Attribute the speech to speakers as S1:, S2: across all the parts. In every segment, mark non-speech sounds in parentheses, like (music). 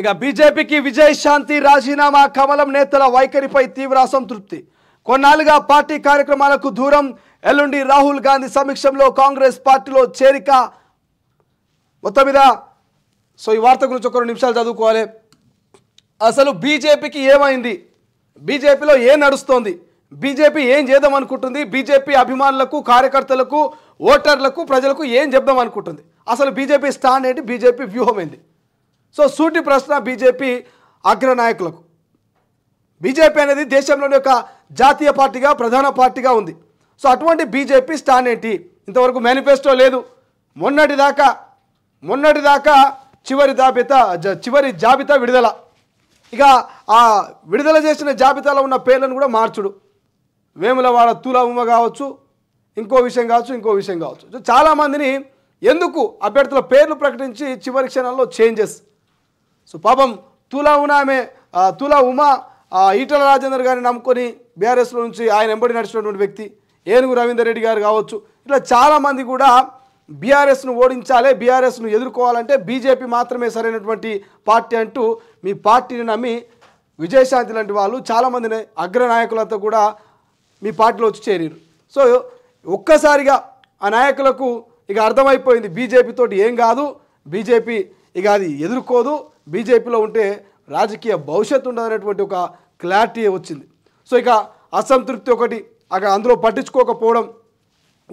S1: ఇక బీజేపీకి విజయశాంతి రాజీనామా కమలం నేతల వైఖరిపై తీవ్ర అసంతృప్తి కొన్నాళ్ళుగా పార్టీ కార్యక్రమాలకు దూరం ఎల్లుండి రాహుల్ గాంధీ సమీక్షంలో కాంగ్రెస్ పార్టీలో చేరిక మొత్తం మీద సో ఈ వార్త గురించి ఒక రెండు నిమిషాలు చదువుకోవాలి అసలు బీజేపీకి ఏమైంది బీజేపీలో ఏం నడుస్తోంది బీజేపీ ఏం చేద్దాం అనుకుంటుంది బీజేపీ అభిమానులకు కార్యకర్తలకు ఓటర్లకు ప్రజలకు ఏం చెప్దాం అనుకుంటుంది అసలు బీజేపీ స్టాండ్ ఏంటి బీజేపీ వ్యూహం ఏంటి సో సూటి ప్రశ్న బీజేపీ అగ్రనాయకులకు బీజేపీ అనేది దేశంలోని ఒక జాతీయ పార్టీగా ప్రధాన పార్టీగా ఉంది సో అటువంటి బీజేపీ స్టాండ్ ఏంటి ఇంతవరకు మేనిఫెస్టో లేదు మొన్నటిదాకా మొన్నటిదాకా చివరి జాబితా చివరి జాబితా విడుదల ఇక ఆ విడుదల చేసిన జాబితాలో ఉన్న పేర్లను కూడా మార్చుడు వేములవాడ తూల ఉమ్మ కావచ్చు ఇంకో విషయం కావచ్చు ఇంకో విషయం కావచ్చు చాలామందిని ఎందుకు అభ్యర్థుల పేర్లు ప్రకటించి చివరి క్షణంలో చేంజెస్ సో పాపం తులా ఉన్న ఆమె తులా ఉమా ఈటల రాజేందర్ గారిని నమ్ముకొని బీఆర్ఎస్లో నుంచి ఆయన వెంబడి నడిచినటువంటి వ్యక్తి ఏనుగు రవీందర్ రెడ్డి గారు కావచ్చు ఇట్లా చాలామంది కూడా బీఆర్ఎస్ను ఓడించాలి బీఆర్ఎస్ను ఎదుర్కోవాలంటే బీజేపీ మాత్రమే సరైనటువంటి పార్టీ అంటూ మీ పార్టీని నమ్మి విజయశాంతి లాంటి వాళ్ళు చాలామంది అగ్రనాయకులతో కూడా మీ పార్టీలో వచ్చి చేరారు సో ఒక్కసారిగా ఆ నాయకులకు ఇక అర్థమైపోయింది బీజేపీతో ఏం కాదు బీజేపీ ఇక అది ఎదుర్కోదు బీజేపీలో ఉంటే రాజకీయ భవిష్యత్తు ఉండదనేటువంటి ఒక క్లారిటీ వచ్చింది సో ఇక అసంతృప్తి ఒకటి అక్కడ అందులో పట్టించుకోకపోవడం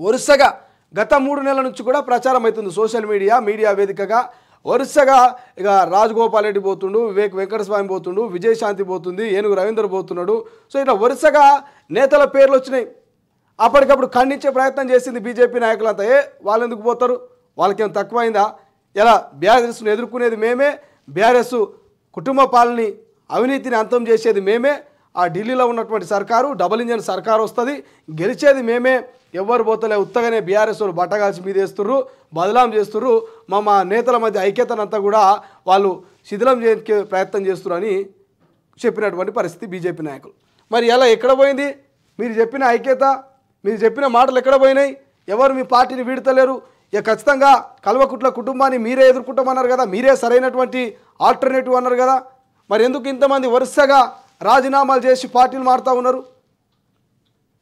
S1: వరుసగా గత మూడు నెలల నుంచి కూడా ప్రచారం అవుతుంది సోషల్ మీడియా మీడియా వేదికగా వరుసగా ఇక రాజగోపాల్ రెడ్డి పోతుండు వివేక్ వెంకటస్వామి పోతుండు విజయశాంతి పోతుంది ఏనుగు రవీందర్ పోతున్నాడు సో ఇట్లా వరుసగా నేతల పేర్లు వచ్చినాయి అప్పటికప్పుడు ఖండించే ప్రయత్నం చేసింది బీజేపీ నాయకులంతా ఏ వాళ్ళు ఎందుకు పోతారు వాళ్ళకేం తక్కువైందా ఎలా బీఆర్ఎస్ను ఎదుర్కొనేది మేమే బీఆర్ఎస్ కుటుంబ పాలని అవినీతిని అంతం చేసేది మేమే ఆ ఢిల్లీలో ఉన్నటువంటి సర్కారు డబుల్ ఇంజన్ సర్కారు వస్తుంది గెలిచేది మేమే ఎవ్వరు పోతలే ఉత్తగానే బీఆర్ఎస్ వాళ్ళు బట్టగాల్చి మీద వేస్తుర్రు బదలాం చేస్తుర్రు మా మా నేతల మధ్య ఐక్యతనంతా కూడా వాళ్ళు శిథిలం చేయడానికి ప్రయత్నం చేస్తున్నారు అని చెప్పినటువంటి పరిస్థితి బీజేపీ నాయకులు మరి ఎలా ఎక్కడ పోయింది మీరు చెప్పిన ఐక్యత మీరు చెప్పిన మాటలు ఎక్కడ పోయినాయి ఎవరు మీ పార్టీని వీడతలేరు ఇక ఖచ్చితంగా కల్వకుట్ల కుటుంబాన్ని మీరే ఎదుర్కొంటామన్నారు కదా మీరే సరైనటువంటి ఆల్టర్నేటివ్ అన్నారు కదా మరి ఎందుకు ఇంతమంది వరుసగా రాజీనామాలు చేసి పార్టీలు మారుతూ ఉన్నారు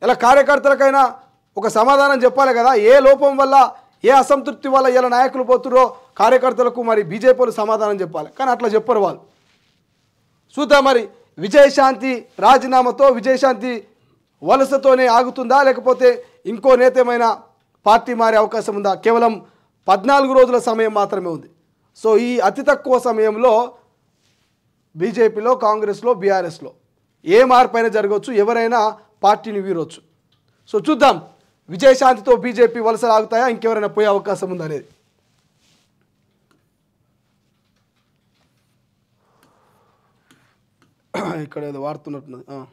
S1: ఇలా కార్యకర్తలకైనా ఒక సమాధానం చెప్పాలి కదా ఏ లోపం వల్ల ఏ అసంతృప్తి వల్ల ఇలా నాయకులు పోతురో కార్యకర్తలకు మరి బీజేపీలు సమాధానం చెప్పాలి కానీ అట్లా చెప్పరు వాళ్ళు చూద్దాం మరి విజయశాంతి రాజీనామాతో విజయశాంతి వలసతోనే ఆగుతుందా లేకపోతే ఇంకో ఏమైనా పార్టీ మారే అవకాశం ఉందా కేవలం పద్నాలుగు రోజుల సమయం మాత్రమే ఉంది సో ఈ అతి తక్కువ సమయంలో బీజేపీలో కాంగ్రెస్లో బీఆర్ఎస్లో ఏ మార్పైనా జరగవచ్చు ఎవరైనా పార్టీని వీరొచ్చు సో చూద్దాం విజయశాంతితో బీజేపీ వలసలాగుతాయా ఆగుతాయా ఇంకెవరైనా పోయే అవకాశం ఉందనేది (clears throat) ఇక్కడ ఏదో వాడుతున్నట్టున్నది